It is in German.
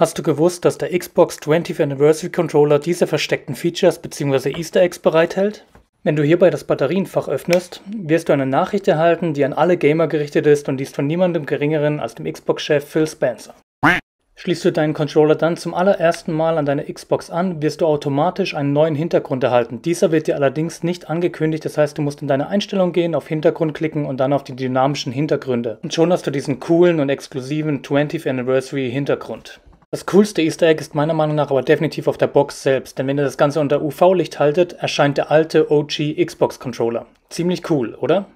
Hast du gewusst, dass der Xbox 20th Anniversary Controller diese versteckten Features bzw. Easter Eggs bereithält? Wenn du hierbei das Batterienfach öffnest, wirst du eine Nachricht erhalten, die an alle Gamer gerichtet ist und dies von niemandem Geringeren als dem Xbox-Chef Phil Spencer. Schließt du deinen Controller dann zum allerersten Mal an deine Xbox an, wirst du automatisch einen neuen Hintergrund erhalten. Dieser wird dir allerdings nicht angekündigt, das heißt, du musst in deine Einstellung gehen, auf Hintergrund klicken und dann auf die dynamischen Hintergründe. Und schon hast du diesen coolen und exklusiven 20th Anniversary Hintergrund. Das coolste Easter Egg ist meiner Meinung nach aber definitiv auf der Box selbst, denn wenn ihr das Ganze unter UV-Licht haltet, erscheint der alte OG Xbox Controller. Ziemlich cool, oder?